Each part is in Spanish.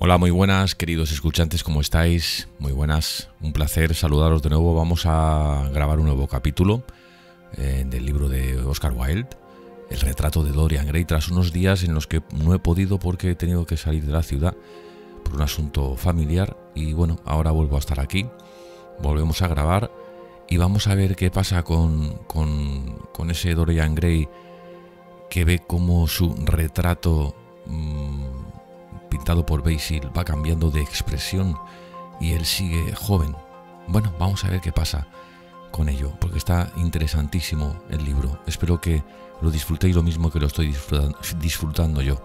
Hola, muy buenas, queridos escuchantes, ¿cómo estáis? Muy buenas, un placer saludaros de nuevo. Vamos a grabar un nuevo capítulo eh, del libro de Oscar Wilde, El retrato de Dorian Gray, tras unos días en los que no he podido porque he tenido que salir de la ciudad por un asunto familiar y bueno, ahora vuelvo a estar aquí, volvemos a grabar y vamos a ver qué pasa con, ese Dorian Gray que ve como su retrato... Mm, pintado por Basil, va cambiando de expresión y él sigue joven. Bueno, vamos a ver qué pasa con ello, porque está interesantísimo el libro. Espero que lo disfrutéis lo mismo que lo estoy disfrutando, yo.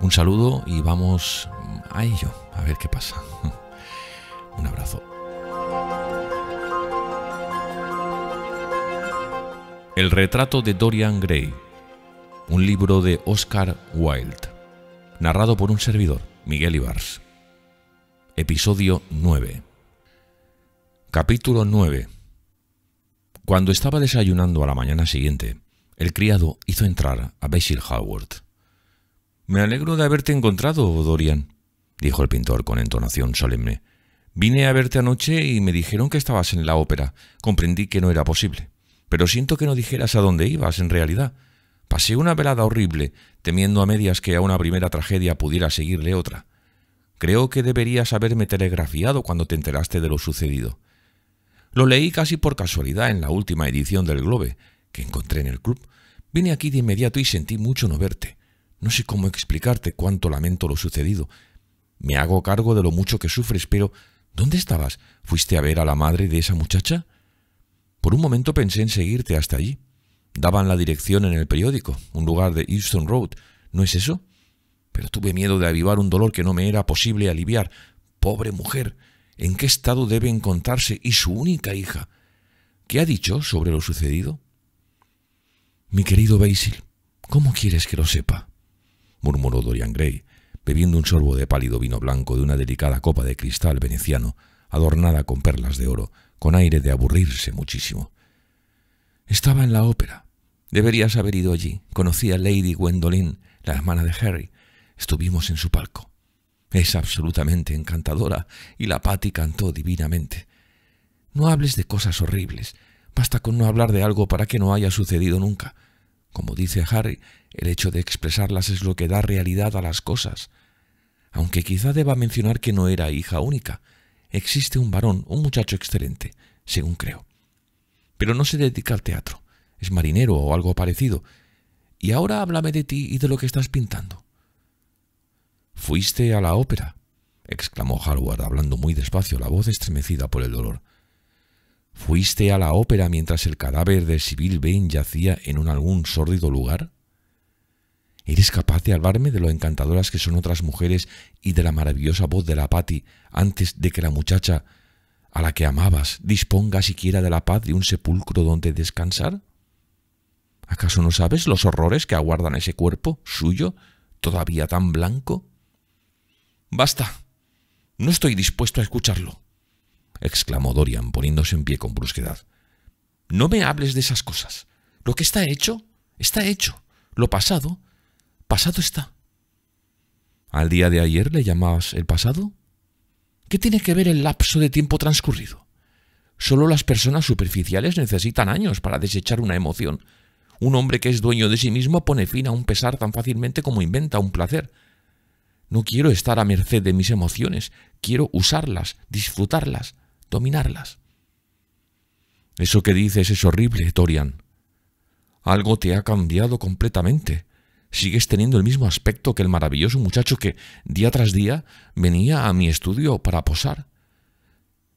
Un saludo y vamos a ello, a ver qué pasa. Un abrazo. El retrato de Dorian Gray, un libro de Oscar Wilde narrado por un servidor, Miguel Ibars. Episodio 9. Capítulo 9. Cuando estaba desayunando a la mañana siguiente, el criado hizo entrar a Basil Howard. Me alegro de haberte encontrado, Dorian, dijo el pintor con entonación solemne. Vine a verte anoche y me dijeron que estabas en la ópera. Comprendí que no era posible. Pero siento que no dijeras a dónde ibas en realidad. Pasé una velada horrible, temiendo a medias que a una primera tragedia pudiera seguirle otra. Creo que deberías haberme telegrafiado cuando te enteraste de lo sucedido. Lo leí casi por casualidad en la última edición del Globe, que encontré en el club. Vine aquí de inmediato y sentí mucho no verte. No sé cómo explicarte cuánto lamento lo sucedido. Me hago cargo de lo mucho que sufres, pero ¿dónde estabas? ¿Fuiste a ver a la madre de esa muchacha? Por un momento pensé en seguirte hasta allí. Daban la dirección en el periódico, un lugar de Easton Road. ¿No es eso? Pero tuve miedo de avivar un dolor que no me era posible aliviar. Pobre mujer, ¿en qué estado debe encontrarse y su única hija? ¿Qué ha dicho sobre lo sucedido? Mi querido Basil, ¿cómo quieres que lo sepa? murmuró Dorian Gray, bebiendo un sorbo de pálido vino blanco de una delicada copa de cristal veneciano, adornada con perlas de oro, con aire de aburrirse muchísimo. Estaba en la ópera. Deberías haber ido allí. Conocí a Lady Gwendoline, la hermana de Harry. Estuvimos en su palco. Es absolutamente encantadora y la Patty cantó divinamente. No hables de cosas horribles. Basta con no hablar de algo para que no haya sucedido nunca. Como dice Harry, el hecho de expresarlas es lo que da realidad a las cosas. Aunque quizá deba mencionar que no era hija única. Existe un varón, un muchacho excelente, según creo. Pero no se dedica al teatro es marinero o algo parecido. Y ahora háblame de ti y de lo que estás pintando. Fuiste a la ópera, exclamó Harward, hablando muy despacio, la voz estremecida por el dolor. ¿Fuiste a la ópera mientras el cadáver de Sibyl Vane yacía en algún sórdido lugar? ¿Eres capaz de hablarme de lo encantadoras que son otras mujeres y de la maravillosa voz de la Patty antes de que la muchacha a la que amabas disponga siquiera de la paz de un sepulcro donde descansar? ¿Acaso no sabes los horrores que aguardan ese cuerpo suyo, todavía tan blanco? Basta. No estoy dispuesto a escucharlo, exclamó Dorian, poniéndose en pie con brusquedad. No me hables de esas cosas. Lo que está hecho, está hecho. Lo pasado, pasado está. ¿Al día de ayer le llamabas el pasado? ¿Qué tiene que ver el lapso de tiempo transcurrido? Solo las personas superficiales necesitan años para desechar una emoción un hombre que es dueño de sí mismo pone fin a un pesar tan fácilmente como inventa un placer. No quiero estar a merced de mis emociones, quiero usarlas, disfrutarlas, dominarlas. Eso que dices es horrible, Torian. Algo te ha cambiado completamente. Sigues teniendo el mismo aspecto que el maravilloso muchacho que, día tras día, venía a mi estudio para posar.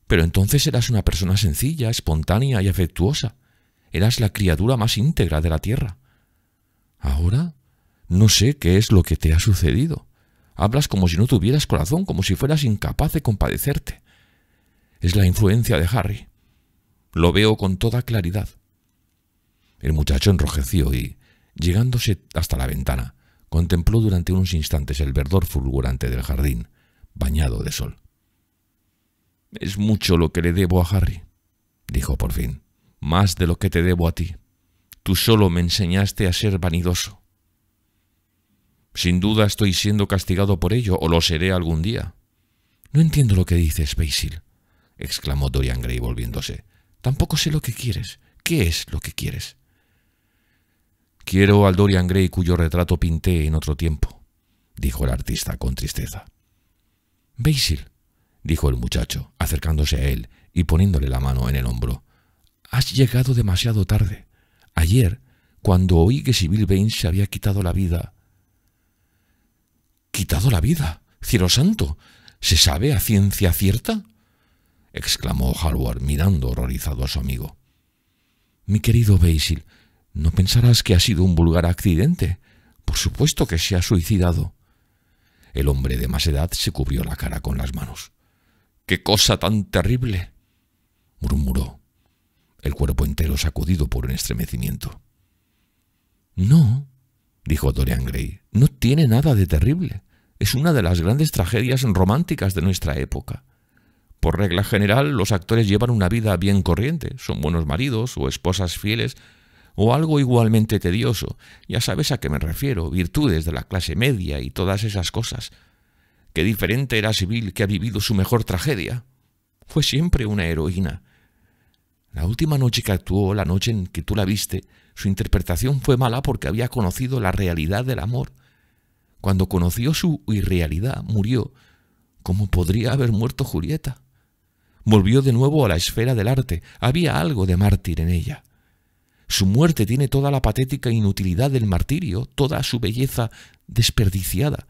Pero entonces eras una persona sencilla, espontánea y afectuosa. Eras la criatura más íntegra de la tierra. Ahora no sé qué es lo que te ha sucedido. Hablas como si no tuvieras corazón, como si fueras incapaz de compadecerte. Es la influencia de Harry. Lo veo con toda claridad. El muchacho enrojeció y, llegándose hasta la ventana, contempló durante unos instantes el verdor fulgurante del jardín, bañado de sol. Es mucho lo que le debo a Harry, dijo por fin más de lo que te debo a ti. Tú solo me enseñaste a ser vanidoso. Sin duda estoy siendo castigado por ello, o lo seré algún día. No entiendo lo que dices, Basil, exclamó Dorian Gray volviéndose. Tampoco sé lo que quieres. ¿Qué es lo que quieres? Quiero al Dorian Gray cuyo retrato pinté en otro tiempo, dijo el artista con tristeza. Basil, dijo el muchacho, acercándose a él y poniéndole la mano en el hombro. Has llegado demasiado tarde. Ayer, cuando oí que Sibyl Baines se había quitado la vida... ¿Quitado la vida? ¡Cielo santo! ¿Se sabe a ciencia cierta? exclamó Harward, mirando horrorizado a su amigo. Mi querido Basil, ¿no pensarás que ha sido un vulgar accidente? Por supuesto que se ha suicidado. El hombre de más edad se cubrió la cara con las manos. ¡Qué cosa tan terrible! murmuró el cuerpo entero sacudido por un estremecimiento. No, dijo Dorian Gray, no tiene nada de terrible. Es una de las grandes tragedias románticas de nuestra época. Por regla general, los actores llevan una vida bien corriente, son buenos maridos o esposas fieles, o algo igualmente tedioso, ya sabes a qué me refiero, virtudes de la clase media y todas esas cosas. Qué diferente era Sibyl que ha vivido su mejor tragedia. Fue siempre una heroína, la última noche que actuó, la noche en que tú la viste, su interpretación fue mala porque había conocido la realidad del amor. Cuando conoció su irrealidad, murió, como podría haber muerto Julieta. Volvió de nuevo a la esfera del arte. Había algo de mártir en ella. Su muerte tiene toda la patética inutilidad del martirio, toda su belleza desperdiciada.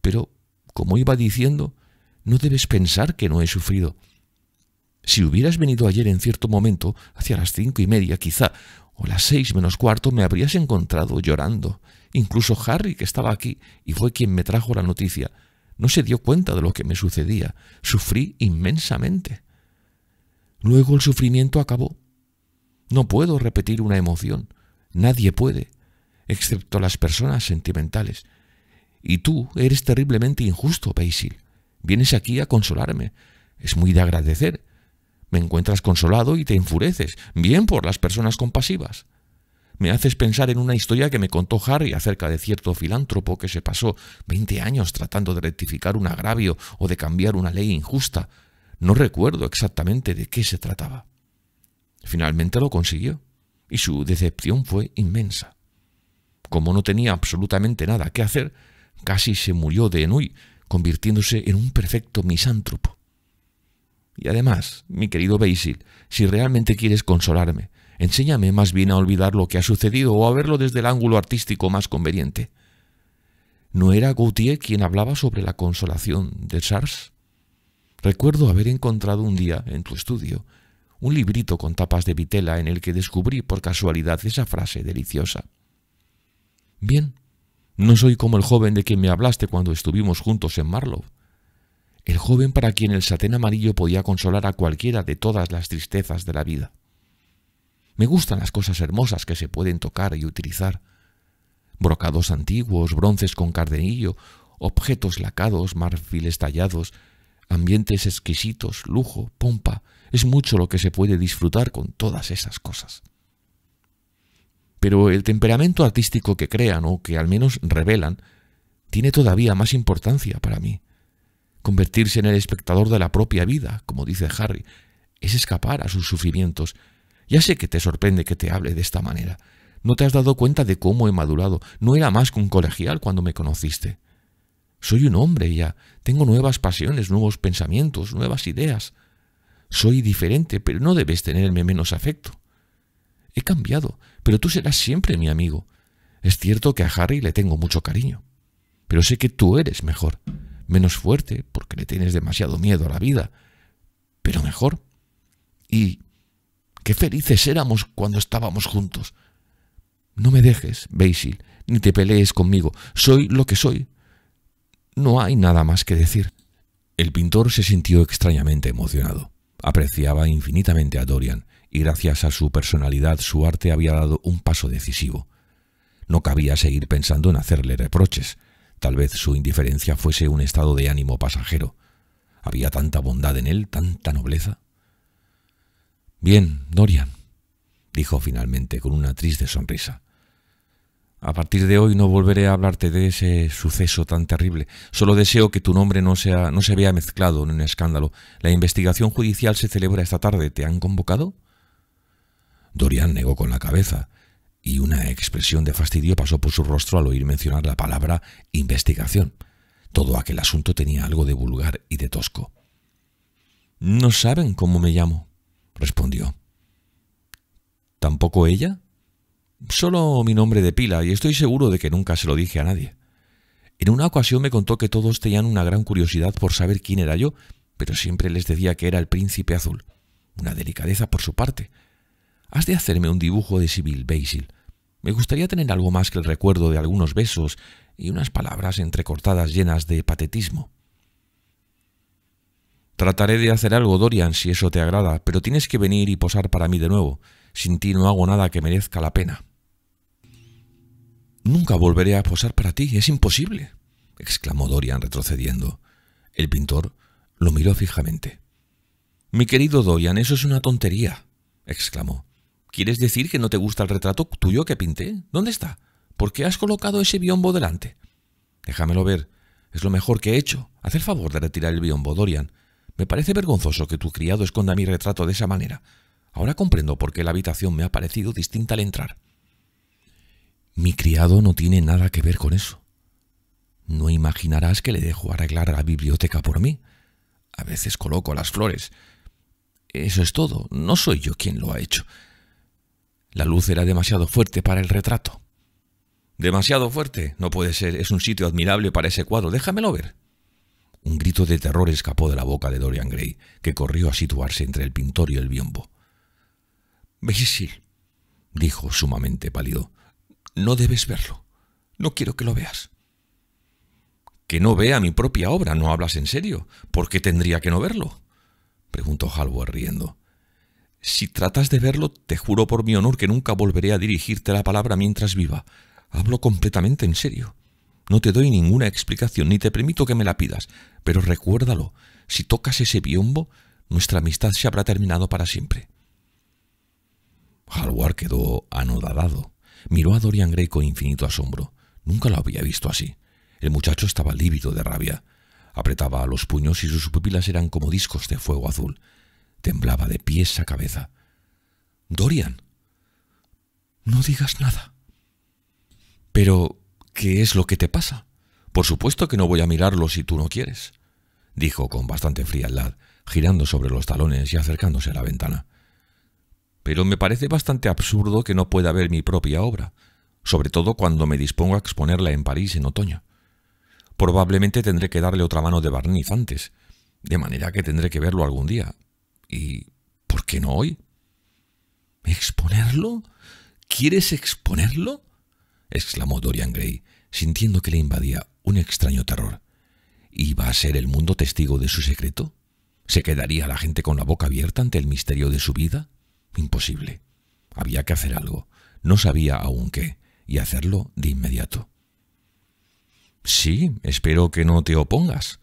Pero, como iba diciendo, no debes pensar que no he sufrido. Si hubieras venido ayer en cierto momento, hacia las cinco y media quizá, o las seis menos cuarto, me habrías encontrado llorando. Incluso Harry, que estaba aquí y fue quien me trajo la noticia, no se dio cuenta de lo que me sucedía. Sufrí inmensamente. Luego el sufrimiento acabó. No puedo repetir una emoción. Nadie puede, excepto las personas sentimentales. Y tú eres terriblemente injusto, Basil. Vienes aquí a consolarme. Es muy de agradecer, me encuentras consolado y te enfureces, bien por las personas compasivas. Me haces pensar en una historia que me contó Harry acerca de cierto filántropo que se pasó 20 años tratando de rectificar un agravio o de cambiar una ley injusta. No recuerdo exactamente de qué se trataba. Finalmente lo consiguió, y su decepción fue inmensa. Como no tenía absolutamente nada que hacer, casi se murió de enui, convirtiéndose en un perfecto misántropo. Y además, mi querido Basil, si realmente quieres consolarme, enséñame más bien a olvidar lo que ha sucedido o a verlo desde el ángulo artístico más conveniente. ¿No era Gautier quien hablaba sobre la consolación de Sars? Recuerdo haber encontrado un día, en tu estudio, un librito con tapas de vitela en el que descubrí por casualidad esa frase deliciosa. Bien, no soy como el joven de quien me hablaste cuando estuvimos juntos en Marlow el joven para quien el satén amarillo podía consolar a cualquiera de todas las tristezas de la vida. Me gustan las cosas hermosas que se pueden tocar y utilizar. Brocados antiguos, bronces con cardenillo, objetos lacados, marfiles tallados, ambientes exquisitos, lujo, pompa, es mucho lo que se puede disfrutar con todas esas cosas. Pero el temperamento artístico que crean o que al menos revelan tiene todavía más importancia para mí convertirse en el espectador de la propia vida, como dice Harry, es escapar a sus sufrimientos. Ya sé que te sorprende que te hable de esta manera. No te has dado cuenta de cómo he madurado. No era más que un colegial cuando me conociste. Soy un hombre ya. Tengo nuevas pasiones, nuevos pensamientos, nuevas ideas. Soy diferente, pero no debes tenerme menos afecto. He cambiado, pero tú serás siempre mi amigo. Es cierto que a Harry le tengo mucho cariño, pero sé que tú eres mejor menos fuerte porque le tienes demasiado miedo a la vida, pero mejor. Y qué felices éramos cuando estábamos juntos. No me dejes, Basil, ni te pelees conmigo. Soy lo que soy. No hay nada más que decir. El pintor se sintió extrañamente emocionado. Apreciaba infinitamente a Dorian y gracias a su personalidad su arte había dado un paso decisivo. No cabía seguir pensando en hacerle reproches. Tal vez su indiferencia fuese un estado de ánimo pasajero. Había tanta bondad en él, tanta nobleza. Bien, Dorian, dijo finalmente con una triste sonrisa. A partir de hoy no volveré a hablarte de ese suceso tan terrible. Solo deseo que tu nombre no, sea, no se vea mezclado en un escándalo. La investigación judicial se celebra esta tarde. ¿Te han convocado? Dorian negó con la cabeza y una expresión de fastidio pasó por su rostro al oír mencionar la palabra investigación. Todo aquel asunto tenía algo de vulgar y de tosco. No saben cómo me llamo, respondió. ¿Tampoco ella? Solo mi nombre de pila, y estoy seguro de que nunca se lo dije a nadie. En una ocasión me contó que todos tenían una gran curiosidad por saber quién era yo, pero siempre les decía que era el príncipe azul. Una delicadeza por su parte. Has de hacerme un dibujo de Sibyl Basil, me gustaría tener algo más que el recuerdo de algunos besos y unas palabras entrecortadas llenas de patetismo. Trataré de hacer algo, Dorian, si eso te agrada, pero tienes que venir y posar para mí de nuevo. Sin ti no hago nada que merezca la pena. Nunca volveré a posar para ti, es imposible, exclamó Dorian retrocediendo. El pintor lo miró fijamente. Mi querido Dorian, eso es una tontería, exclamó. ¿Quieres decir que no te gusta el retrato tuyo que pinté? ¿Dónde está? ¿Por qué has colocado ese biombo delante? Déjamelo ver. Es lo mejor que he hecho. Haz el favor de retirar el biombo, Dorian. Me parece vergonzoso que tu criado esconda mi retrato de esa manera. Ahora comprendo por qué la habitación me ha parecido distinta al entrar. Mi criado no tiene nada que ver con eso. No imaginarás que le dejo arreglar la biblioteca por mí. A veces coloco las flores. Eso es todo. No soy yo quien lo ha hecho. La luz era demasiado fuerte para el retrato. Demasiado fuerte. No puede ser. Es un sitio admirable para ese cuadro. Déjamelo ver. Un grito de terror escapó de la boca de Dorian Gray, que corrió a situarse entre el pintor y el biombo. Basil, dijo sumamente pálido, no debes verlo. No quiero que lo veas. ¿Que no vea mi propia obra? ¿No hablas en serio? ¿Por qué tendría que no verlo? preguntó Halvor riendo. Si tratas de verlo, te juro por mi honor que nunca volveré a dirigirte la palabra mientras viva. Hablo completamente en serio. No te doy ninguna explicación, ni te permito que me la pidas, pero recuérdalo, si tocas ese biombo, nuestra amistad se habrá terminado para siempre. Hallward quedó anodadado. Miró a Dorian Gray con infinito asombro. Nunca lo había visto así. El muchacho estaba lívido de rabia. Apretaba los puños y sus pupilas eran como discos de fuego azul. Temblaba de pies a cabeza. Dorian, no digas nada. Pero, ¿qué es lo que te pasa? Por supuesto que no voy a mirarlo si tú no quieres, dijo con bastante frialdad, girando sobre los talones y acercándose a la ventana. Pero me parece bastante absurdo que no pueda ver mi propia obra, sobre todo cuando me dispongo a exponerla en París en otoño. Probablemente tendré que darle otra mano de barniz antes, de manera que tendré que verlo algún día, ¿Y por qué no hoy? ¿Exponerlo? ¿Quieres exponerlo? exclamó Dorian Gray, sintiendo que le invadía un extraño terror. ¿Iba a ser el mundo testigo de su secreto? ¿Se quedaría la gente con la boca abierta ante el misterio de su vida? Imposible. Había que hacer algo. No sabía aún qué, y hacerlo de inmediato. Sí, espero que no te opongas,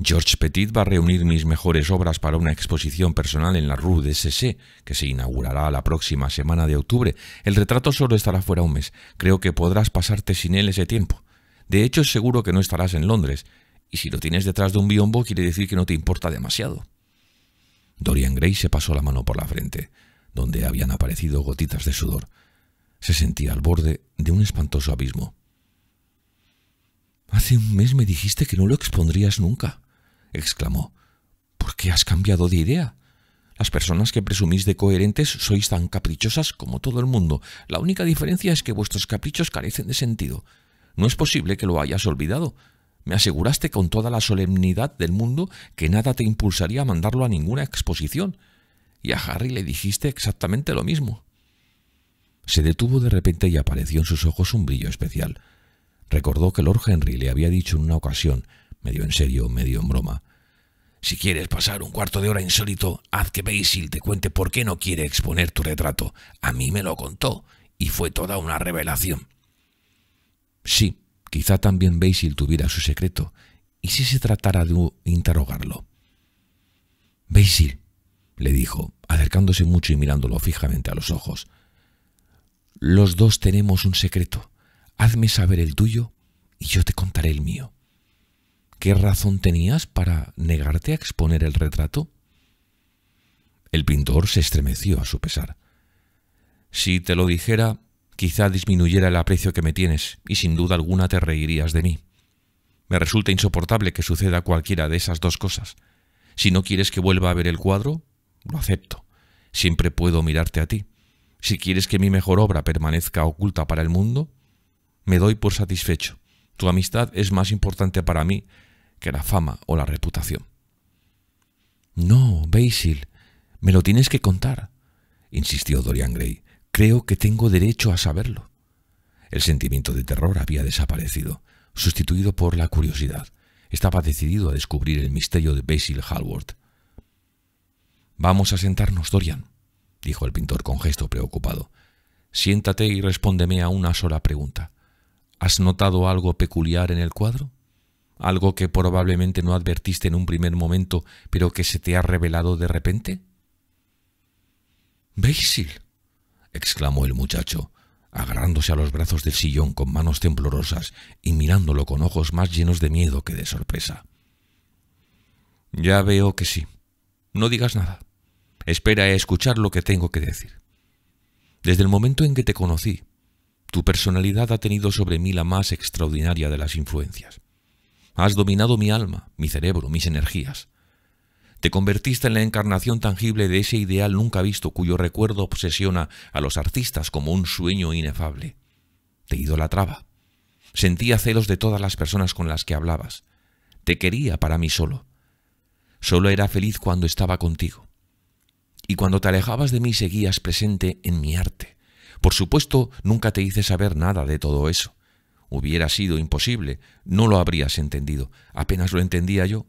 «George Petit va a reunir mis mejores obras para una exposición personal en la Rue de SC, que se inaugurará la próxima semana de octubre. El retrato solo estará fuera un mes. Creo que podrás pasarte sin él ese tiempo. De hecho, es seguro que no estarás en Londres. Y si lo tienes detrás de un biombo, quiere decir que no te importa demasiado. Dorian Gray se pasó la mano por la frente, donde habían aparecido gotitas de sudor. Se sentía al borde de un espantoso abismo. Hace un mes me dijiste que no lo expondrías nunca exclamó. ¿Por qué has cambiado de idea? Las personas que presumís de coherentes sois tan caprichosas como todo el mundo. La única diferencia es que vuestros caprichos carecen de sentido. No es posible que lo hayas olvidado. Me aseguraste con toda la solemnidad del mundo que nada te impulsaría a mandarlo a ninguna exposición. Y a Harry le dijiste exactamente lo mismo. Se detuvo de repente y apareció en sus ojos un brillo especial. Recordó que Lord Henry le había dicho en una ocasión medio en serio, medio en broma. Si quieres pasar un cuarto de hora insólito, haz que Basil te cuente por qué no quiere exponer tu retrato. A mí me lo contó y fue toda una revelación. Sí, quizá también Basil tuviera su secreto. ¿Y si se tratara de interrogarlo? Basil, le dijo, acercándose mucho y mirándolo fijamente a los ojos. Los dos tenemos un secreto. Hazme saber el tuyo y yo te contaré el mío. ¿Qué razón tenías para negarte a exponer el retrato? El pintor se estremeció a su pesar. Si te lo dijera, quizá disminuyera el aprecio que me tienes y sin duda alguna te reirías de mí. Me resulta insoportable que suceda cualquiera de esas dos cosas. Si no quieres que vuelva a ver el cuadro, lo acepto. Siempre puedo mirarte a ti. Si quieres que mi mejor obra permanezca oculta para el mundo, me doy por satisfecho. Tu amistad es más importante para mí que la fama o la reputación. No, Basil, me lo tienes que contar, insistió Dorian Gray. Creo que tengo derecho a saberlo. El sentimiento de terror había desaparecido, sustituido por la curiosidad. Estaba decidido a descubrir el misterio de Basil Hallward. Vamos a sentarnos, Dorian, dijo el pintor con gesto preocupado. Siéntate y respóndeme a una sola pregunta. ¿Has notado algo peculiar en el cuadro? algo que probablemente no advertiste en un primer momento, pero que se te ha revelado de repente? Basil, exclamó el muchacho, agarrándose a los brazos del sillón con manos temblorosas y mirándolo con ojos más llenos de miedo que de sorpresa. Ya veo que sí. No digas nada. Espera a escuchar lo que tengo que decir. Desde el momento en que te conocí, tu personalidad ha tenido sobre mí la más extraordinaria de las influencias. Has dominado mi alma, mi cerebro, mis energías. Te convertiste en la encarnación tangible de ese ideal nunca visto cuyo recuerdo obsesiona a los artistas como un sueño inefable. Te idolatraba. Sentía celos de todas las personas con las que hablabas. Te quería para mí solo. Solo era feliz cuando estaba contigo. Y cuando te alejabas de mí seguías presente en mi arte. Por supuesto, nunca te hice saber nada de todo eso. Hubiera sido imposible, no lo habrías entendido, apenas lo entendía yo.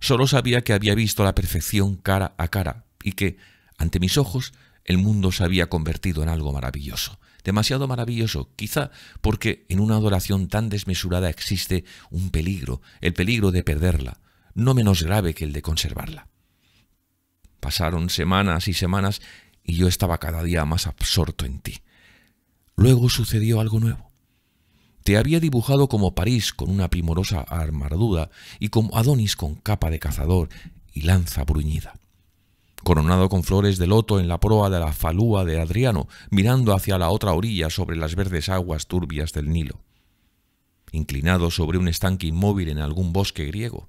Solo sabía que había visto la perfección cara a cara y que, ante mis ojos, el mundo se había convertido en algo maravilloso, demasiado maravilloso, quizá porque en una adoración tan desmesurada existe un peligro, el peligro de perderla, no menos grave que el de conservarla. Pasaron semanas y semanas y yo estaba cada día más absorto en ti. Luego sucedió algo nuevo. Te había dibujado como París con una primorosa armadura y como Adonis con capa de cazador y lanza bruñida. Coronado con flores de loto en la proa de la falúa de Adriano, mirando hacia la otra orilla sobre las verdes aguas turbias del Nilo. Inclinado sobre un estanque inmóvil en algún bosque griego,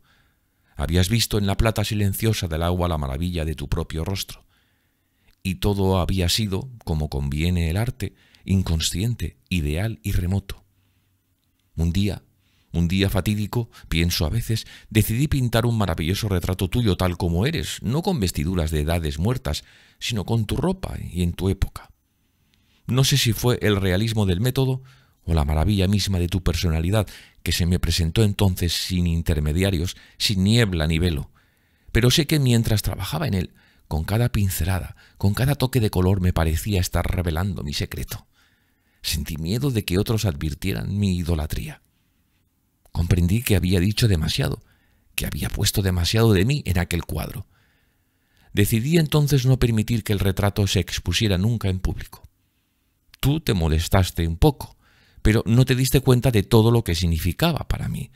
habías visto en la plata silenciosa del agua la maravilla de tu propio rostro. Y todo había sido, como conviene el arte, inconsciente, ideal y remoto. Un día, un día fatídico, pienso a veces, decidí pintar un maravilloso retrato tuyo tal como eres, no con vestiduras de edades muertas, sino con tu ropa y en tu época. No sé si fue el realismo del método o la maravilla misma de tu personalidad que se me presentó entonces sin intermediarios, sin niebla ni velo. Pero sé que mientras trabajaba en él, con cada pincelada, con cada toque de color me parecía estar revelando mi secreto. Sentí miedo de que otros advirtieran mi idolatría. Comprendí que había dicho demasiado, que había puesto demasiado de mí en aquel cuadro. Decidí entonces no permitir que el retrato se expusiera nunca en público. Tú te molestaste un poco, pero no te diste cuenta de todo lo que significaba para mí.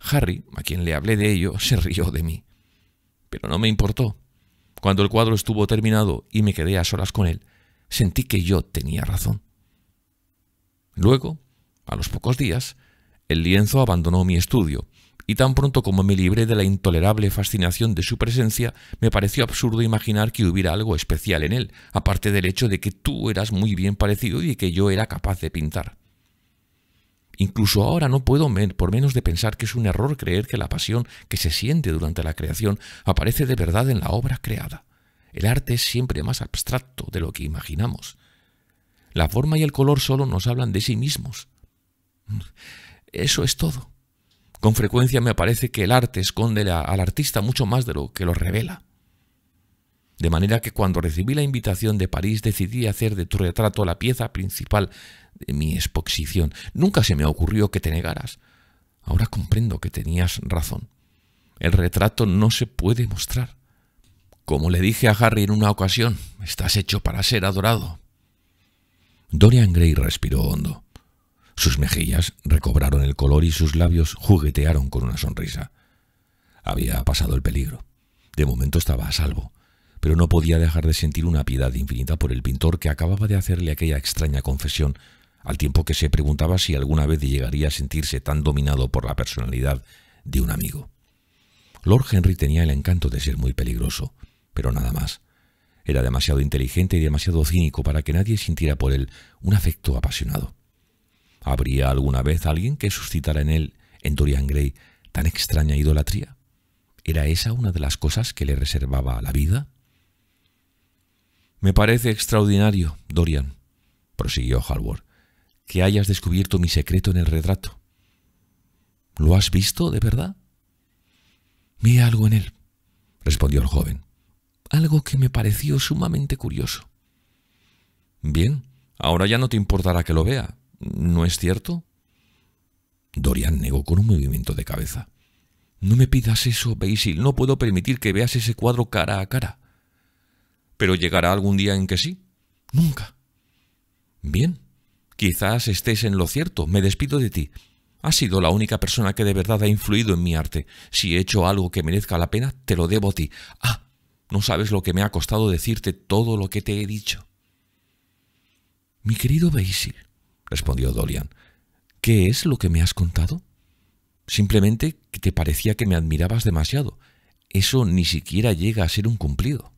Harry, a quien le hablé de ello, se rió de mí. Pero no me importó. Cuando el cuadro estuvo terminado y me quedé a solas con él, sentí que yo tenía razón. Luego, a los pocos días, el lienzo abandonó mi estudio, y tan pronto como me libré de la intolerable fascinación de su presencia, me pareció absurdo imaginar que hubiera algo especial en él, aparte del hecho de que tú eras muy bien parecido y que yo era capaz de pintar. Incluso ahora no puedo por menos de pensar que es un error creer que la pasión que se siente durante la creación aparece de verdad en la obra creada. El arte es siempre más abstracto de lo que imaginamos. La forma y el color solo nos hablan de sí mismos. Eso es todo. Con frecuencia me parece que el arte esconde al artista mucho más de lo que lo revela. De manera que cuando recibí la invitación de París decidí hacer de tu retrato la pieza principal de mi exposición. Nunca se me ocurrió que te negaras. Ahora comprendo que tenías razón. El retrato no se puede mostrar. Como le dije a Harry en una ocasión, estás hecho para ser adorado, Dorian Gray respiró hondo. Sus mejillas recobraron el color y sus labios juguetearon con una sonrisa. Había pasado el peligro. De momento estaba a salvo, pero no podía dejar de sentir una piedad infinita por el pintor que acababa de hacerle aquella extraña confesión, al tiempo que se preguntaba si alguna vez llegaría a sentirse tan dominado por la personalidad de un amigo. Lord Henry tenía el encanto de ser muy peligroso, pero nada más. Era demasiado inteligente y demasiado cínico para que nadie sintiera por él un afecto apasionado. ¿Habría alguna vez alguien que suscitara en él, en Dorian Gray, tan extraña idolatría? ¿Era esa una de las cosas que le reservaba la vida? Me parece extraordinario, Dorian, prosiguió Hallward, que hayas descubierto mi secreto en el retrato. ¿Lo has visto de verdad? Vi algo en él, respondió el joven algo que me pareció sumamente curioso. Bien, ahora ya no te importará que lo vea, ¿no es cierto? Dorian negó con un movimiento de cabeza. No me pidas eso, Basil, no puedo permitir que veas ese cuadro cara a cara. Pero llegará algún día en que sí. Nunca. Bien, quizás estés en lo cierto, me despido de ti. Has sido la única persona que de verdad ha influido en mi arte. Si he hecho algo que merezca la pena, te lo debo a ti. Ah, no sabes lo que me ha costado decirte todo lo que te he dicho. Mi querido Basil, respondió Dorian, ¿qué es lo que me has contado? Simplemente que te parecía que me admirabas demasiado. Eso ni siquiera llega a ser un cumplido.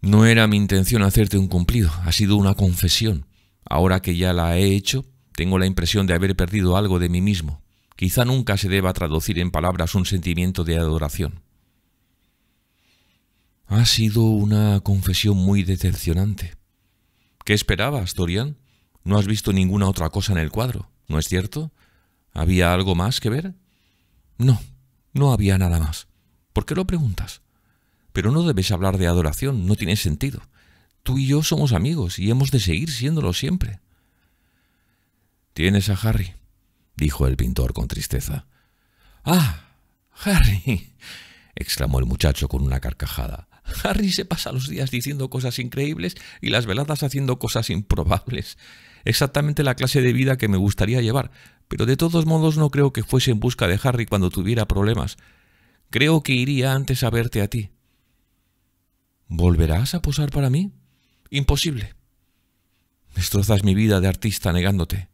No era mi intención hacerte un cumplido, ha sido una confesión. Ahora que ya la he hecho, tengo la impresión de haber perdido algo de mí mismo. Quizá nunca se deba traducir en palabras un sentimiento de adoración. Ha sido una confesión muy decepcionante. ¿Qué esperabas, Dorian? No has visto ninguna otra cosa en el cuadro, ¿no es cierto? ¿Había algo más que ver? No, no había nada más. ¿Por qué lo preguntas? Pero no debes hablar de adoración, no tiene sentido. Tú y yo somos amigos y hemos de seguir siéndolo siempre. Tienes a Harry, dijo el pintor con tristeza. Ah, Harry, exclamó el muchacho con una carcajada. Harry se pasa los días diciendo cosas increíbles y las veladas haciendo cosas improbables. Exactamente la clase de vida que me gustaría llevar, pero de todos modos no creo que fuese en busca de Harry cuando tuviera problemas. Creo que iría antes a verte a ti. ¿Volverás a posar para mí? Imposible. Destrozas mi vida de artista negándote.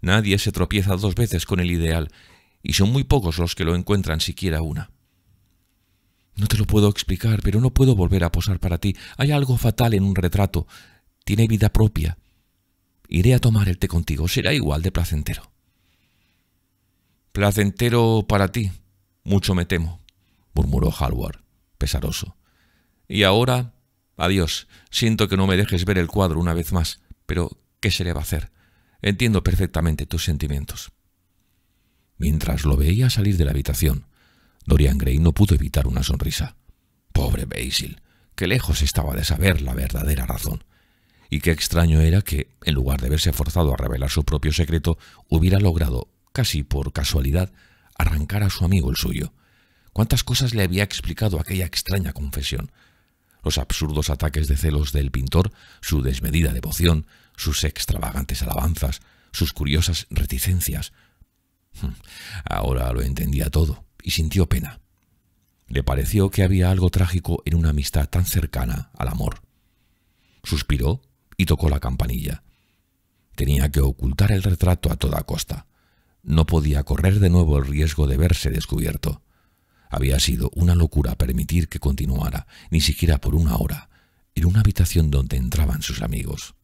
Nadie se tropieza dos veces con el ideal, y son muy pocos los que lo encuentran siquiera una. No te lo puedo explicar, pero no puedo volver a posar para ti. Hay algo fatal en un retrato. Tiene vida propia. Iré a tomar el té contigo. Será igual de placentero. Placentero para ti, mucho me temo, murmuró Hallward, pesaroso. Y ahora, adiós. Siento que no me dejes ver el cuadro una vez más, pero ¿qué se le va a hacer? Entiendo perfectamente tus sentimientos. Mientras lo veía salir de la habitación, Dorian Gray no pudo evitar una sonrisa. Pobre Basil, qué lejos estaba de saber la verdadera razón. Y qué extraño era que, en lugar de verse forzado a revelar su propio secreto, hubiera logrado, casi por casualidad, arrancar a su amigo el suyo. ¿Cuántas cosas le había explicado aquella extraña confesión? Los absurdos ataques de celos del pintor, su desmedida devoción, sus extravagantes alabanzas, sus curiosas reticencias. Hmm, ahora lo entendía todo y sintió pena. Le pareció que había algo trágico en una amistad tan cercana al amor. Suspiró y tocó la campanilla. Tenía que ocultar el retrato a toda costa. No podía correr de nuevo el riesgo de verse descubierto. Había sido una locura permitir que continuara, ni siquiera por una hora, en una habitación donde entraban sus amigos.